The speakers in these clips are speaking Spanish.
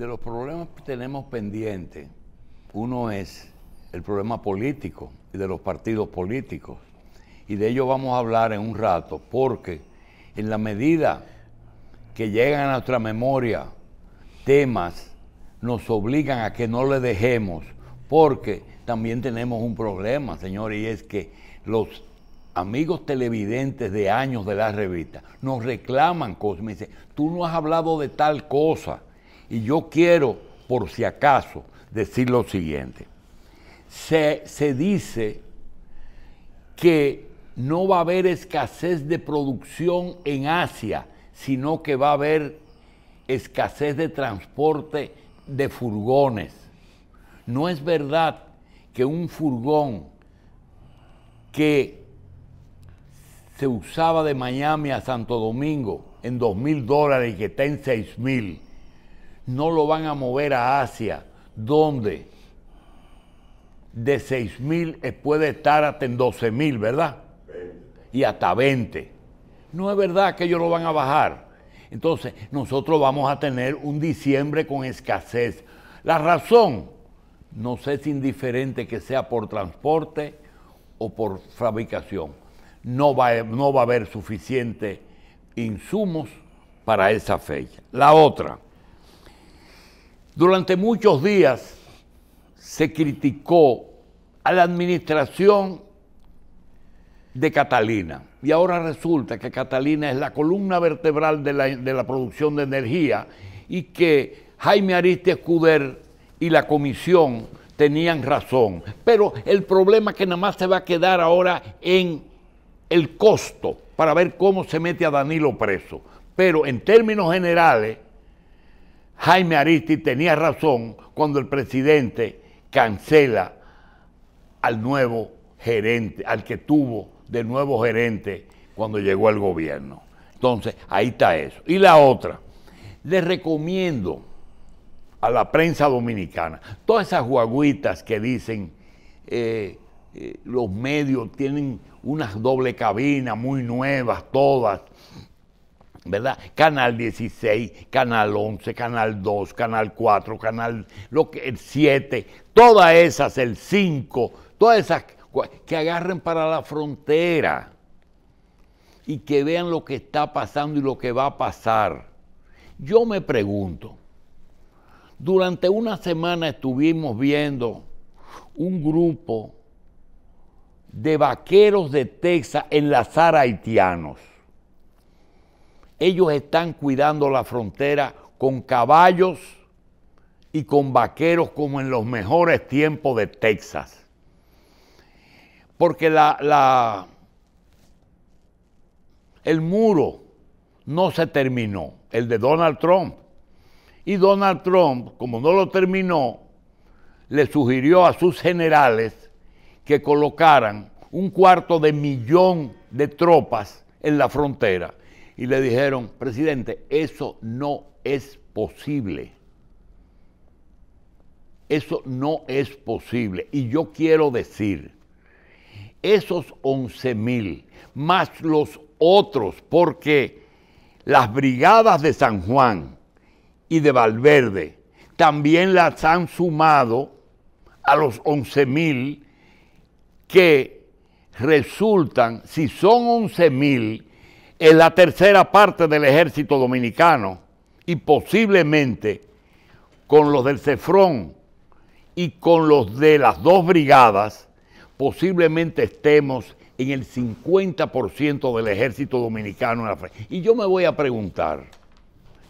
de los problemas que tenemos pendientes, uno es el problema político y de los partidos políticos. Y de ello vamos a hablar en un rato, porque en la medida que llegan a nuestra memoria temas, nos obligan a que no le dejemos, porque también tenemos un problema, señores, y es que los amigos televidentes de años de la revista nos reclaman cosas, me tú no has hablado de tal cosa y yo quiero, por si acaso, decir lo siguiente. Se, dice que no va a haber escasez de producción en Asia, sino que va a haber escasez de transporte de furgones. No es verdad que un furgón que se usaba de Miami a Santo Domingo en dos mil dólares y que está en seis mil no lo van a mover a Asia, donde de 6.000 mil eh, puede estar hasta en 12.000, mil, ¿verdad? Y hasta 20. No es verdad que ellos lo van a bajar. Entonces, nosotros vamos a tener un diciembre con escasez. La razón, no sé si indiferente que sea por transporte o por fabricación, no va, no va a haber suficiente insumos para esa fecha. La otra. Durante muchos días se criticó a la administración de Catalina. Y ahora resulta que Catalina es la columna vertebral de la, producción de energía y que Jaime Ariste Escuder y la comisión tenían razón. Pero el problema que nada más se va a quedar ahora en el costo para ver cómo se mete a Danilo preso. Pero en términos generales, Jaime Aristi tenía razón cuando el presidente cancela al nuevo gerente, al que tuvo de nuevo gerente cuando llegó al gobierno. Entonces, ahí está eso. Y la otra, le recomiendo a la prensa dominicana, todas esas guaguitas que dicen eh, eh, los medios tienen unas doble cabina, muy nuevas, todas, ¿verdad? Canal 16, Canal 11, Canal 2, Canal 4, Canal lo que, el 7, todas esas, el 5, todas esas que agarren para la frontera y que vean lo que está pasando y lo que va a pasar. Yo me pregunto, durante una semana estuvimos viendo un grupo de vaqueros de Texas enlazar haitianos ellos están cuidando la frontera con caballos y con vaqueros como en los mejores tiempos de Texas. Porque el muro no se terminó, el de Donald Trump. Y Donald Trump, como no lo terminó, le sugirió a sus generales que colocaran un cuarto de millón de tropas en la frontera y le dijeron, presidente, eso no es posible. Eso no es posible. Y yo quiero decir, esos 11.000 mil más los otros, porque las brigadas de San Juan y de Valverde también las han sumado a los 11.000 mil que resultan, si son 11 mil, en la tercera parte del ejército dominicano y posiblemente con los del Cefrón y con los de las dos brigadas, posiblemente estemos en el 50% del ejército dominicano en la Y yo me voy a preguntar,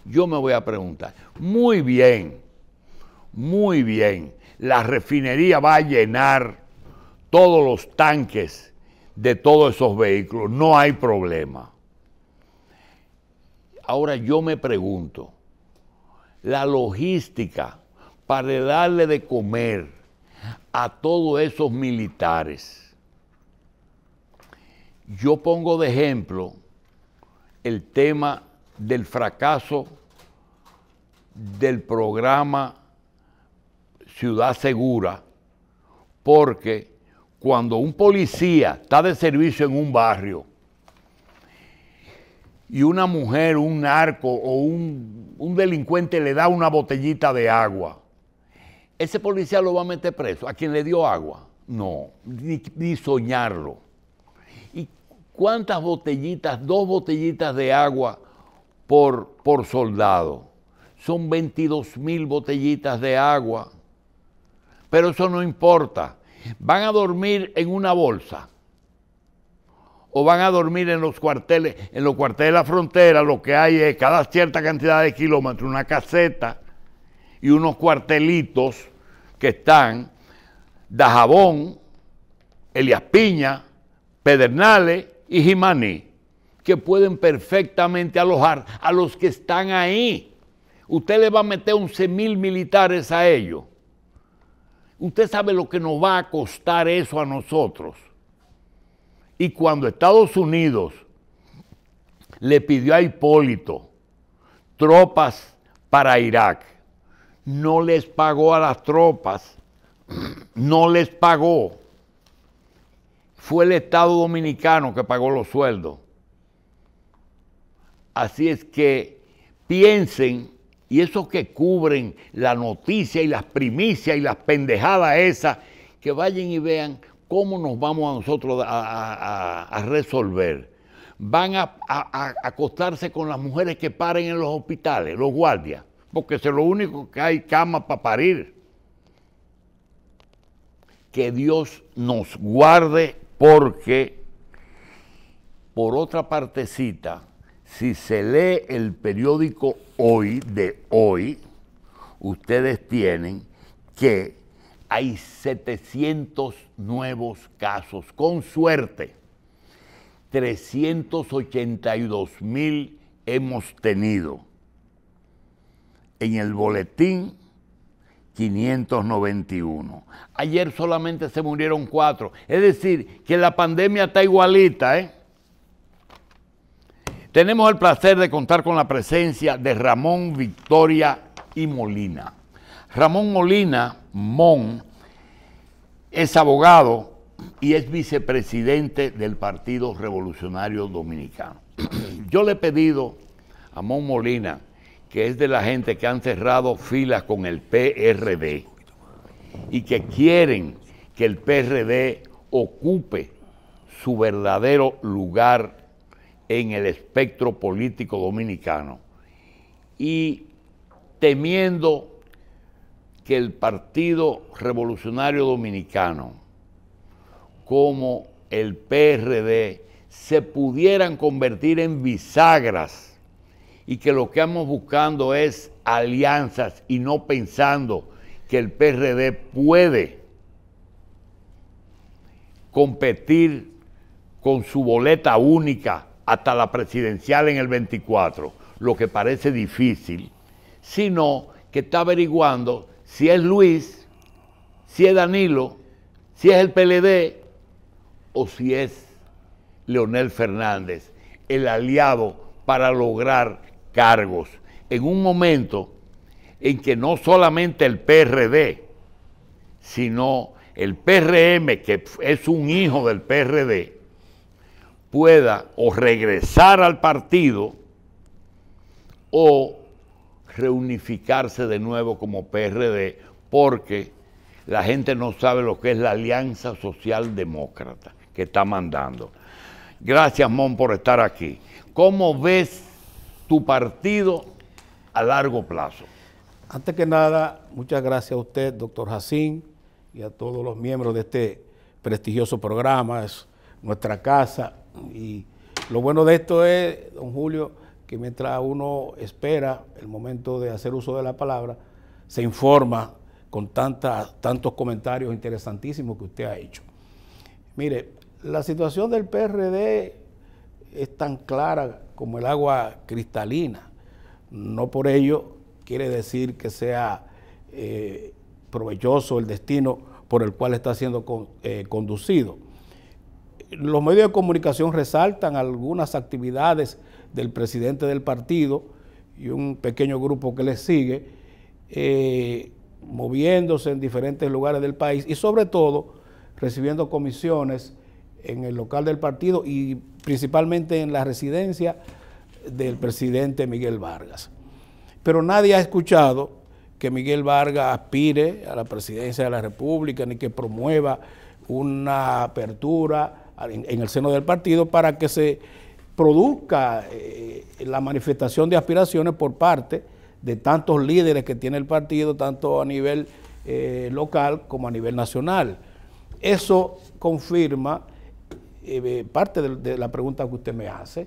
yo me voy a preguntar, muy bien, muy bien, la refinería va a llenar todos los tanques de todos esos vehículos, no hay problema. Ahora yo me pregunto, la logística para darle de comer a todos esos militares. Yo pongo de ejemplo el tema del fracaso del programa Ciudad Segura, porque cuando un policía está de servicio en un barrio y una mujer, un narco o un, delincuente le da una botellita de agua, ese policía lo va a meter preso. ¿A quien le dio agua? No, ni, soñarlo. ¿Y cuántas botellitas, dos botellitas de agua por, por soldado? Son 22 mil botellitas de agua. Pero eso no importa. Van a dormir en una bolsa o van a dormir en los cuarteles, en los cuarteles de la frontera, lo que hay es cada cierta cantidad de kilómetros una caseta y unos cuartelitos que están Dajabón, Elias Piña, Pedernales y Jimaní, que pueden perfectamente alojar a los que están ahí. Usted le va a meter 11 mil militares a ellos. Usted sabe lo que nos va a costar eso a nosotros. Y cuando Estados Unidos le pidió a Hipólito tropas para Irak, no les pagó a las tropas, no les pagó. Fue el Estado Dominicano que pagó los sueldos. Así es que piensen, y esos que cubren la noticia y las primicias y las pendejadas esas, que vayan y vean ¿cómo nos vamos a nosotros a, resolver? Van a, a, acostarse con las mujeres que paren en los hospitales, los guardias, porque es lo único que hay cama para parir. Que Dios nos guarde porque, por otra partecita, si se lee el periódico hoy, de hoy, ustedes tienen que hay 700 nuevos casos, con suerte. 382 mil hemos tenido. En el boletín, 591. Ayer solamente se murieron cuatro. Es decir, que la pandemia está igualita. ¿eh? Tenemos el placer de contar con la presencia de Ramón, Victoria y Molina. Ramón Molina Mon es abogado y es vicepresidente del Partido Revolucionario Dominicano. Yo le he pedido a Mon Molina, que es de la gente que han cerrado filas con el PRD y que quieren que el PRD ocupe su verdadero lugar en el espectro político dominicano y temiendo que el Partido Revolucionario Dominicano como el PRD se pudieran convertir en bisagras y que lo que estamos buscando es alianzas y no pensando que el PRD puede competir con su boleta única hasta la presidencial en el 24, lo que parece difícil, sino que está averiguando si es Luis, si es Danilo, si es el PLD o si es Leonel Fernández, el aliado para lograr cargos. En un momento en que no solamente el PRD, sino el PRM, que es un hijo del PRD, pueda o regresar al partido o reunificarse de nuevo como PRD, porque la gente no sabe lo que es la Alianza Socialdemócrata que está mandando. Gracias, Mon, por estar aquí. ¿Cómo ves tu partido a largo plazo? Antes que nada, muchas gracias a usted, doctor Jacín, y a todos los miembros de este prestigioso programa, es nuestra casa. Y lo bueno de esto es, don Julio, que mientras uno espera el momento de hacer uso de la palabra, se informa con tantas tantos comentarios interesantísimos que usted ha hecho. Mire, la situación del PRD es tan clara como el agua cristalina. No por ello quiere decir que sea eh, provechoso el destino por el cual está siendo eh, conducido. Los medios de comunicación resaltan algunas actividades del presidente del partido y un pequeño grupo que le sigue, eh, moviéndose en diferentes lugares del país y sobre todo recibiendo comisiones en el local del partido y principalmente en la residencia del presidente Miguel Vargas. Pero nadie ha escuchado que Miguel Vargas aspire a la presidencia de la República ni que promueva una apertura en el seno del partido para que se produzca eh, la manifestación de aspiraciones por parte de tantos líderes que tiene el partido, tanto a nivel eh, local como a nivel nacional. Eso confirma eh, parte de, la pregunta que usted me hace.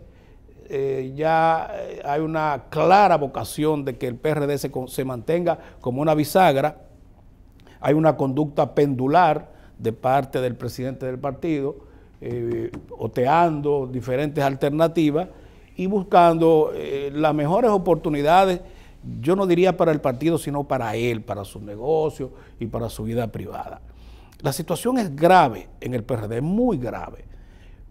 ya hay una clara vocación de que el PRD se, se, mantenga como una bisagra. Hay una conducta pendular de parte del presidente del partido eh, oteando diferentes alternativas y buscando eh, las mejores oportunidades, yo no diría para el partido, sino para él, para su negocio y para su vida privada. La situación es grave en el PRD, muy grave,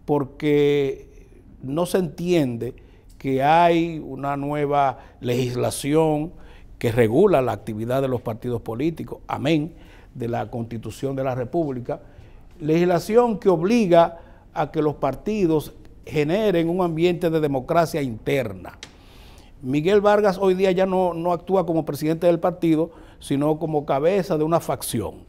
porque no se entiende que hay una nueva legislación que regula la actividad de los partidos políticos, amén, de la Constitución de la República, legislación que obliga a que los partidos generen un ambiente de democracia interna. Miguel Vargas hoy día ya no, no actúa como presidente del partido, sino como cabeza de una facción.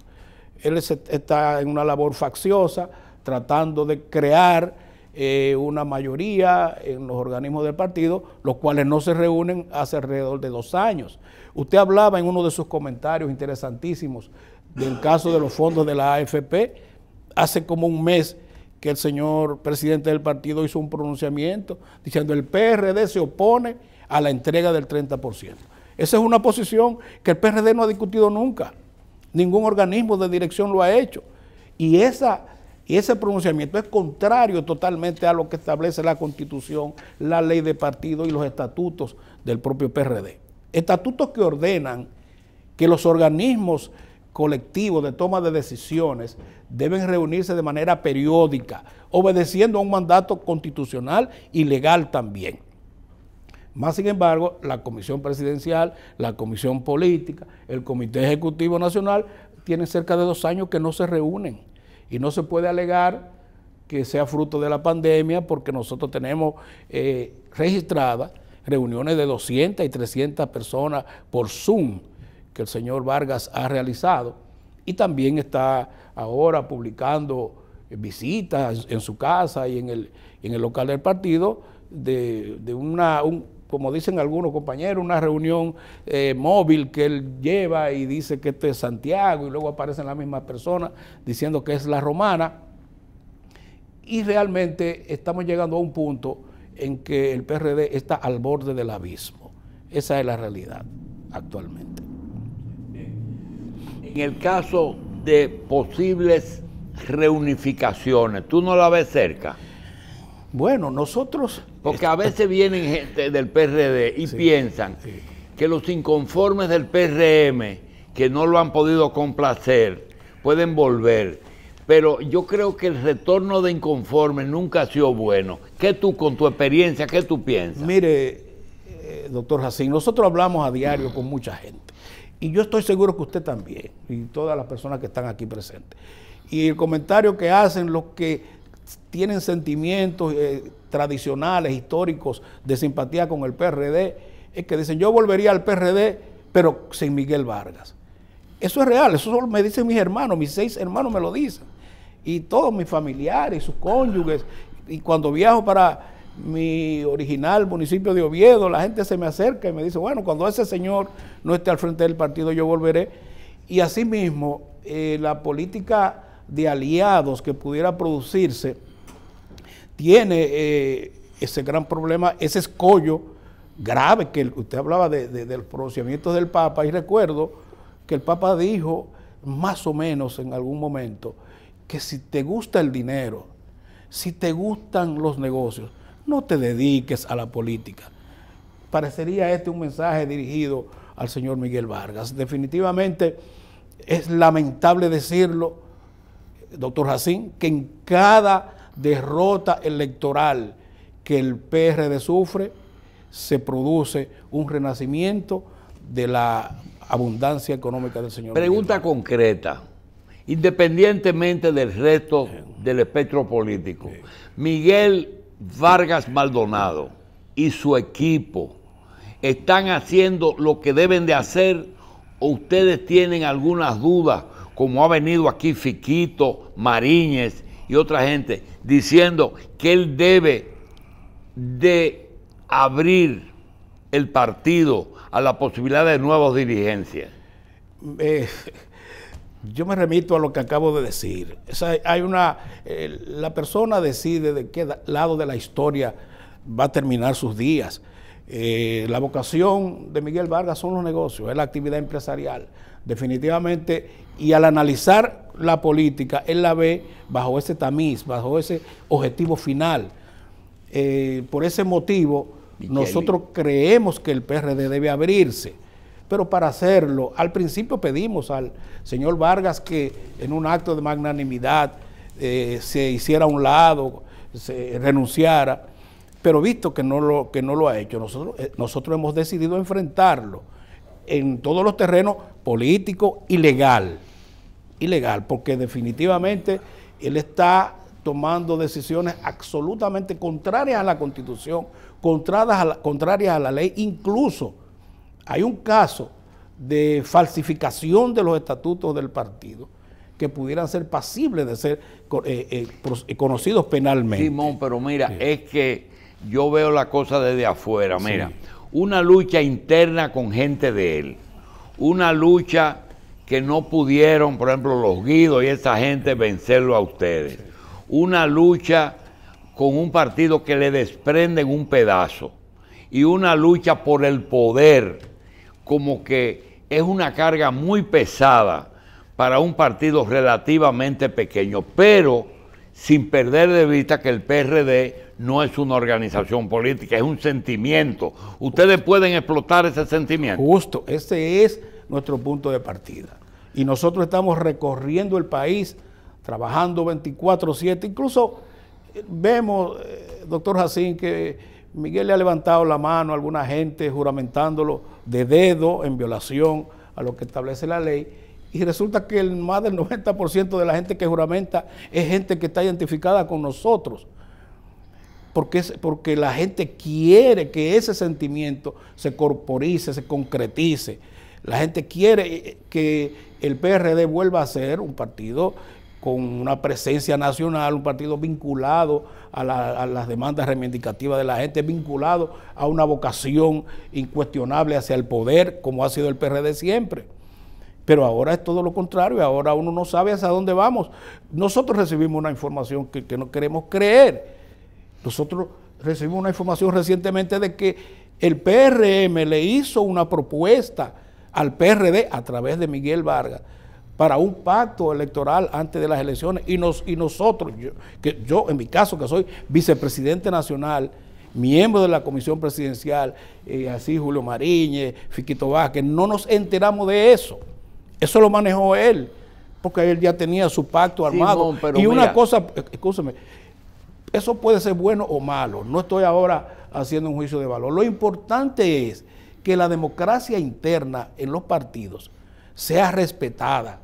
Él está en una labor facciosa, tratando de crear eh, una mayoría en los organismos del partido, los cuales no se reúnen hace alrededor de dos años. Usted hablaba en uno de sus comentarios interesantísimos del caso de los fondos de la AFP hace como un mes que el señor presidente del partido hizo un pronunciamiento diciendo el PRD se opone a la entrega del 30%. Esa es una posición que el PRD no ha discutido nunca. Ningún organismo de dirección lo ha hecho. Y esa, ese pronunciamiento es contrario totalmente a lo que establece la constitución, la ley de partido y los estatutos del propio PRD. Estatutos que ordenan que los organismos colectivo de toma de decisiones deben reunirse de manera periódica, obedeciendo a un mandato constitucional y legal también. Más sin embargo, la Comisión Presidencial, la Comisión Política, el Comité Ejecutivo Nacional tienen cerca de dos años que no se reúnen y no se puede alegar que sea fruto de la pandemia porque nosotros tenemos eh, registradas reuniones de 200 y 300 personas por Zoom que el señor Vargas ha realizado y también está ahora publicando eh, visitas en su casa y en el, en el local del partido de, una, como dicen algunos compañeros, una reunión eh, móvil que él lleva y dice que este es Santiago y luego aparecen las mismas personas diciendo que es la romana. Y realmente estamos llegando a un punto en que el PRD está al borde del abismo. Esa es la realidad actualmente en el caso de posibles reunificaciones, ¿tú no la ves cerca? Bueno, nosotros... Porque a veces vienen gente del PRD y piensan que los inconformes del PRM, que no lo han podido complacer, pueden volver. Pero yo creo que el retorno de inconformes nunca ha sido bueno. ¿Qué tú, con tu experiencia, qué tú piensas? Mire, eh, doctor Jacín, nosotros hablamos a diario con mucha gente. Y yo estoy seguro que usted también, y todas las personas que están aquí presentes. Y el comentario que hacen los que tienen sentimientos eh, tradicionales, históricos, de simpatía con el PRD, es que dicen, yo volvería al PRD, pero sin Miguel Vargas. Eso es real, eso me dicen mis hermanos, mis seis hermanos me lo dicen. Y todos mis familiares, sus cónyuges. Y cuando viajo para mi original municipio de Oviedo, la gente se me acerca y me dice, bueno, cuando ese señor no esté al frente del partido yo volveré. Y asimismo, eh, la política de aliados que pudiera producirse tiene eh, ese gran problema, ese escollo grave que usted hablaba de, pronunciamiento del Papa y recuerdo que el Papa dijo más o menos en algún momento que si te gusta el dinero, si te gustan los negocios, no te dediques a la política. Parecería este un mensaje dirigido al señor Miguel Vargas. Definitivamente es lamentable decirlo, doctor Jacín, que en cada derrota electoral que el PRD sufre, se produce un renacimiento de la abundancia económica del señor. Pregunta concreta, independientemente del resto del espectro político. Miguel Vargas Maldonado y su equipo están haciendo lo que deben de hacer o ustedes tienen algunas dudas, como ha venido aquí Fiquito, Mariñez y otra gente, diciendo que él debe de abrir el partido a la posibilidad de nuevas dirigencias? Eh, yo me remito a lo que acabo de decir. hay una, eh, la persona decide de qué lado de la historia va a terminar sus días. Eh, la vocación de Miguel Vargas son los negocios, es la actividad empresarial, definitivamente. Y al analizar la política, él la ve bajo ese tamiz, bajo ese objetivo final. Eh, por ese motivo, nosotros creemos que el PRD debe abrirse pero para hacerlo, al principio pedimos al señor Vargas que en un acto de magnanimidad eh, se hiciera a un lado, se renunciara, pero visto que no lo, que no lo ha hecho, nosotros, eh, nosotros hemos decidido enfrentarlo en todos los terrenos político y legal, ilegal, porque definitivamente él está tomando decisiones absolutamente contrarias a la constitución, a contrarias a la ley, incluso hay un caso de falsificación de los estatutos del partido que pudieran ser pasibles de ser eh, eh, eh, conocidos penalmente. Simón, pero mira, es que yo veo la cosa desde afuera, mira, una lucha interna con gente de él, una lucha que no pudieron, por ejemplo, los Guidos y esa gente vencerlo a ustedes, una lucha con un partido que le desprenden un pedazo y una lucha por el poder como que es una carga muy pesada para un partido relativamente pequeño, pero sin perder de vista que el PRD no es una organización política, es un sentimiento. Ustedes pueden explotar ese sentimiento. Justo, ese es nuestro punto de partida. Y nosotros estamos recorriendo el país, trabajando 24/7, incluso eh, vemos, eh, doctor Jacín, que Miguel le ha levantado la mano a alguna gente juramentándolo de dedo en violación a lo que establece la ley. Y resulta que el más del 90% de la gente que juramenta es gente que está identificada con nosotros. Porque, porque la gente quiere que ese sentimiento se corporice, se concretice. La gente quiere eh, que el PRD vuelva a ser un partido con una presencia nacional, un partido vinculado a, las demandas reivindicativas de la gente, vinculado a una vocación incuestionable hacia el poder, como ha sido el PRD siempre. Pero ahora es todo lo contrario, ahora uno no sabe hacia dónde vamos. Nosotros recibimos una información que no queremos creer. Nosotros recibimos una información recientemente de que el PRM le hizo una propuesta al PRD a través de Miguel Vargas para un pacto electoral antes de las elecciones. Y, nos, y nosotros, yo, que yo en mi caso que soy vicepresidente nacional, miembro de la comisión presidencial, eh, así Julio Mariñez, Fiquito Vázquez, no nos enteramos de eso. Eso lo manejó él, porque él ya tenía su pacto armado. y una cosa, eh, escúchame, eso puede ser bueno o malo, no estoy ahora haciendo un juicio de valor. Lo importante es que la democracia interna en los partidos sea respetada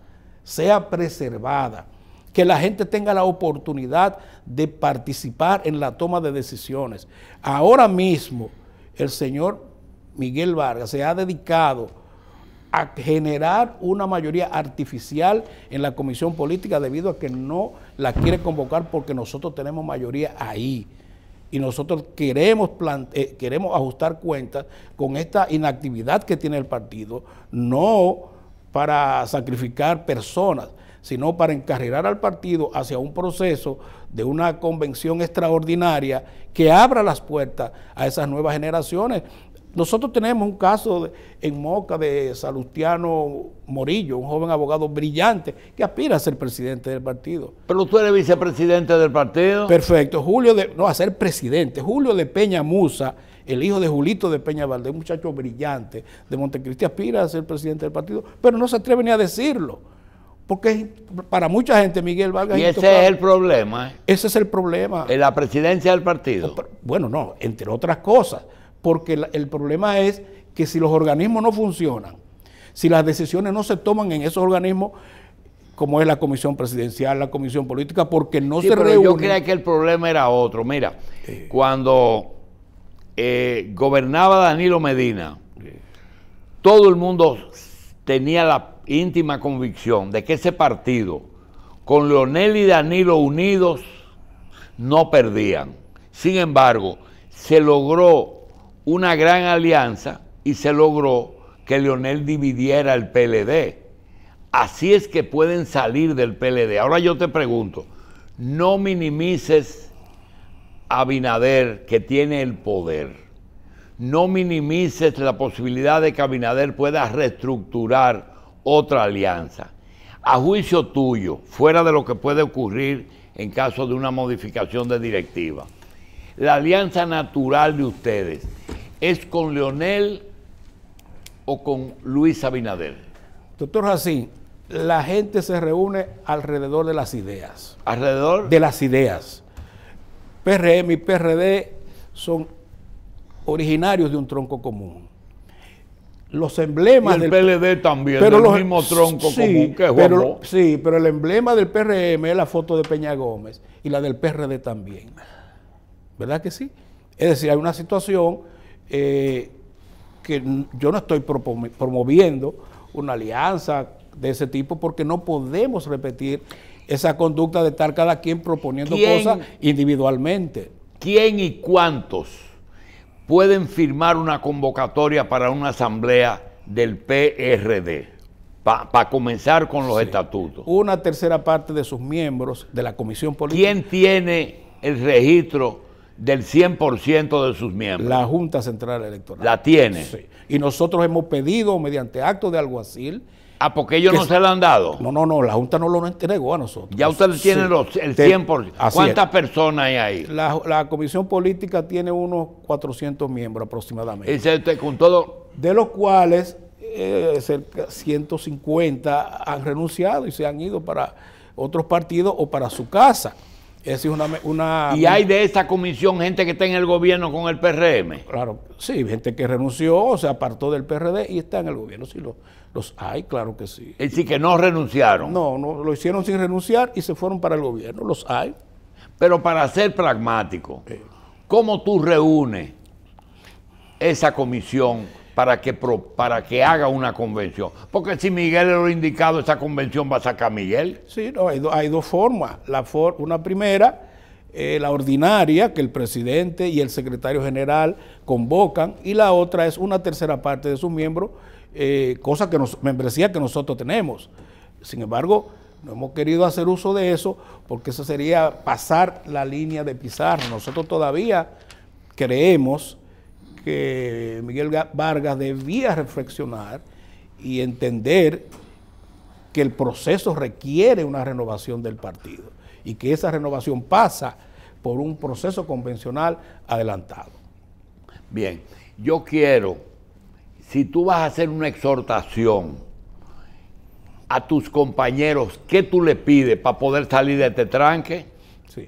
sea preservada, que la gente tenga la oportunidad de participar en la toma de decisiones. Ahora mismo el señor Miguel Vargas se ha dedicado a generar una mayoría artificial en la comisión política debido a que no la quiere convocar porque nosotros tenemos mayoría ahí y nosotros queremos, eh, queremos ajustar cuentas con esta inactividad que tiene el partido, no para sacrificar personas, sino para encarrilar al partido hacia un proceso de una convención extraordinaria que abra las puertas a esas nuevas generaciones. Nosotros tenemos un caso en Moca de Salustiano Morillo, un joven abogado brillante que aspira a ser presidente del partido. Pero tú eres vicepresidente del partido. Perfecto, Julio de, no, a ser presidente. Julio de Peña Musa el hijo de Julito de Peña Valdez... un muchacho brillante de Montecristi, aspira a ser presidente del partido, pero no se atreve ni a decirlo. Porque para mucha gente Miguel Vargas... Y ese es el problema. ¿eh? Ese es el problema. En la presidencia del partido. Bueno, no, entre otras cosas. Porque el, problema es que si los organismos no funcionan, si las decisiones no se toman en esos organismos, como es la comisión presidencial, la comisión política, porque no se reúnen. Yo creía que el problema era otro. Mira, cuando eh, gobernaba Danilo Medina, todo el mundo tenía la íntima convicción de que ese partido, con Leonel y Danilo unidos, no perdían. Sin embargo, se logró una gran alianza y se logró que Leonel dividiera el PLD. Así es que pueden salir del PLD. Ahora yo te pregunto, no minimices Abinader, que tiene el poder, no minimices la posibilidad de que Abinader pueda reestructurar otra alianza. A juicio tuyo, fuera de lo que puede ocurrir en caso de una modificación de directiva, la alianza natural de ustedes es con Leonel o con Luis Abinader. Doctor Jacín, la gente se reúne alrededor de las ideas. ¿Alrededor? De las ideas. PRM y PRD son originarios de un tronco común. Los emblemas del PLD también, pero del mismo tronco común que Sí, pero el emblema del PRM es la foto de Peña Gómez y la del PRD también. ¿Verdad que sí? Es decir, hay una situación eh, que yo no estoy promoviendo una alianza de ese tipo porque no podemos repetir esa conducta de estar cada quien proponiendo cosas individualmente. ¿Quién y cuántos pueden firmar una convocatoria para una asamblea del PRD? Para comenzar con los estatutos. Una tercera parte de sus miembros de la comisión política. ¿Quién tiene el registro del 100% de sus miembros. La Junta Central Electoral. La tiene. Y nosotros hemos pedido mediante acto de alguacil Ah, porque ellos no se lo han dado. No, no, no, la Junta no lo entregó a nosotros. Ya ustedes tienen el 100%. ¿Cuántas personas hay ahí? La, Comisión Política tiene unos 400 miembros aproximadamente. con todo. De los cuales eh, cerca de 150 han renunciado y se han ido para otros partidos o para su casa. Es una, una, ¿Y hay de esa comisión gente que está en el gobierno con el PRM? Claro, sí, gente que renunció, se apartó del PRD y está en el gobierno, sí, lo, los hay, claro que sí. Es decir, que no renunciaron. No, no, lo hicieron sin renunciar y se fueron para el gobierno. Los hay. Pero para ser pragmático, ¿cómo tú reúnes esa comisión para que, para que haga una convención? Porque si Miguel lo ha indicado, esa convención va a sacar a Miguel. Sí, no, hay, dos formas. La una primera, eh, la ordinaria que el presidente y el secretario general convocan, y la otra es una tercera parte de sus miembros eh, cosa que nos, membresía que nosotros tenemos. Sin embargo, no hemos querido hacer uso de eso porque eso sería pasar la línea de Pizarro. Nosotros todavía creemos que Miguel Vargas debía reflexionar y entender que el proceso requiere una renovación del partido y que esa renovación pasa por un proceso convencional adelantado. Bien, yo quiero si tú vas a hacer una exhortación a tus compañeros, ¿qué tú le pides para poder salir de este tranque? Sí.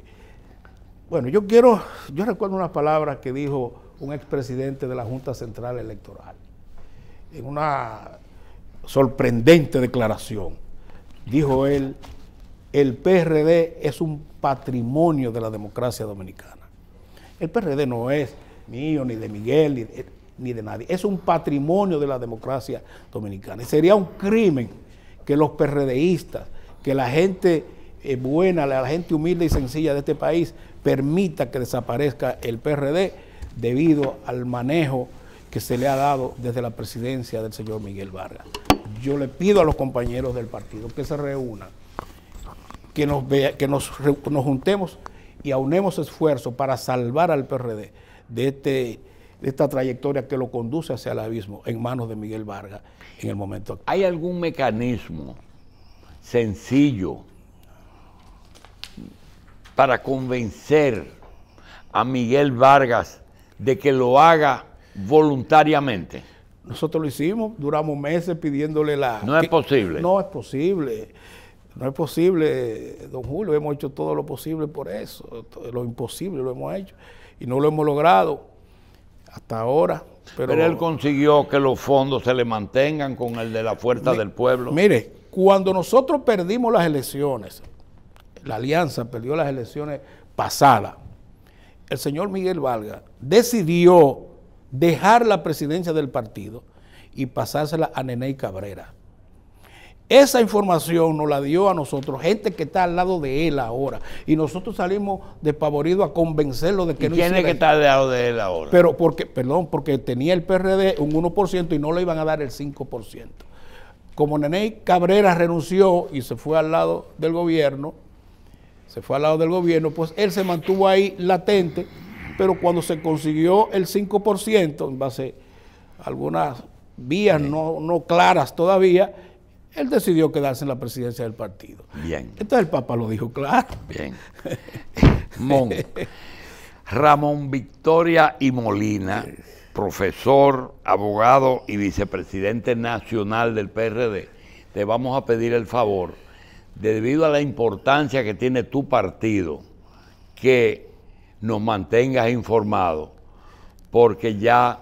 Bueno, yo quiero, yo recuerdo unas palabras que dijo un expresidente de la Junta Central Electoral, en una sorprendente declaración. Dijo él, el PRD es un patrimonio de la democracia dominicana. El PRD no es mío, ni de Miguel, ni de, ni de nadie. Es un patrimonio de la democracia dominicana. sería un crimen que los PRDistas, que la gente eh, buena, la gente humilde y sencilla de este país permita que desaparezca el PRD debido al manejo que se le ha dado desde la presidencia del señor Miguel Vargas. Yo le pido a los compañeros del partido que se reúnan, que nos, que nos, nos juntemos y aunemos esfuerzos para salvar al PRD de este esta trayectoria que lo conduce hacia el abismo en manos de Miguel Vargas en el momento ¿Hay algún mecanismo sencillo para convencer a Miguel Vargas de que lo haga voluntariamente? Nosotros lo hicimos, duramos meses pidiéndole la... No es posible. No es posible. No es posible, don Julio, hemos hecho todo lo posible por eso, lo imposible lo hemos hecho y no lo hemos logrado hasta ahora. Pero, él consiguió que los fondos se le mantengan con el de la fuerza del pueblo. Mire, cuando nosotros perdimos las elecciones, la alianza perdió las elecciones pasadas, el señor Miguel Valga decidió dejar la presidencia del partido y pasársela a nene Cabrera. Esa información nos la dio a nosotros, gente que está al lado de él ahora. Y nosotros salimos despavoridos a convencerlo de que no tiene que estar al lado de él ahora. Pero porque, perdón, porque tenía el PRD un 1% y no le iban a dar el 5%. Como Nene Cabrera renunció y se fue al lado del gobierno, se fue al lado del gobierno, pues él se mantuvo ahí latente, pero cuando se consiguió el 5%, en base a algunas vías no, no claras todavía, él decidió quedarse en la presidencia del partido. Bien. Entonces el Papa lo dijo claro. Bien. Mon. Ramón Victoria y Molina, profesor, abogado y vicepresidente nacional del PRD, te vamos a pedir el favor, debido a la importancia que tiene tu partido, que nos mantengas informado, porque ya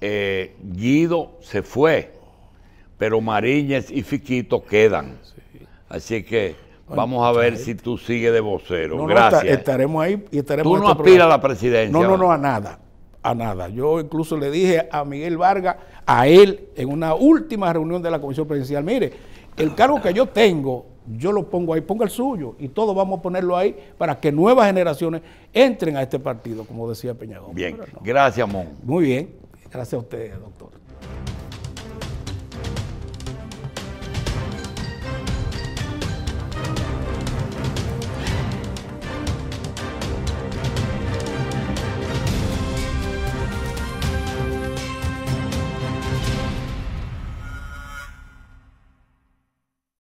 eh, Guido se fue pero Mariñez y Fiquito quedan. Así que vamos a ver si tú sigues de vocero. Gracias. estaremos ahí y estaremos. Tú no este aspiras a la presidencia. No, no, no, a nada. A nada. Yo incluso le dije a Miguel Vargas, a él, en una última reunión de la Comisión Presidencial, mire, el cargo que yo tengo, yo lo pongo ahí, ponga el suyo, y todos vamos a ponerlo ahí para que nuevas generaciones entren a este partido, como decía Peñagón. Bien, gracias, Mon. Muy bien, gracias a ustedes, doctor.